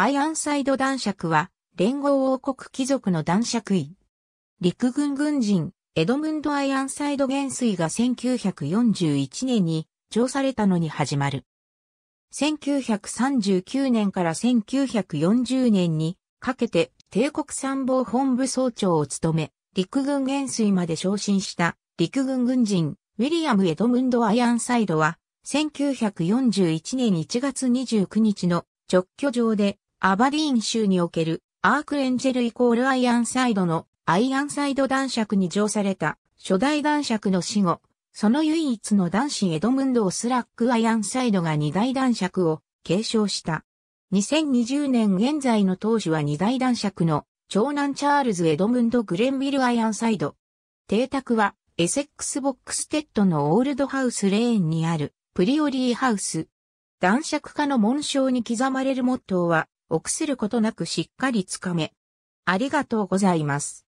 アイアンサイド男爵は、連合王国貴族の男爵位。陸軍軍人、エドムンド・アイアンサイド元帥が1941年に、上されたのに始まる。1939年から1940年に、かけて、帝国参謀本部総長を務め、陸軍元帥まで昇進した陸軍軍人、ウィリアム・エドムンド・アイアンサイドは、1941年1月29日の直居場でアバディーン州におけるアークエンジェルイコールアイアンサイドのアイアンサイド男爵に乗された初代男爵の死後、その唯一の男子エドムンド・オスラック・アイアンサイドが二大男爵を継承した。2020年現在の当主は二大男爵の長男チャールズ・エドムンド・グレンビル・アイアンサイド。邸宅はエセックス・ボックステッドのオールドハウス・レーンにあるプリオリーハウス。男爵家の紋章に刻まれるモットーは臆することなくしっかりつかめ。ありがとうございます。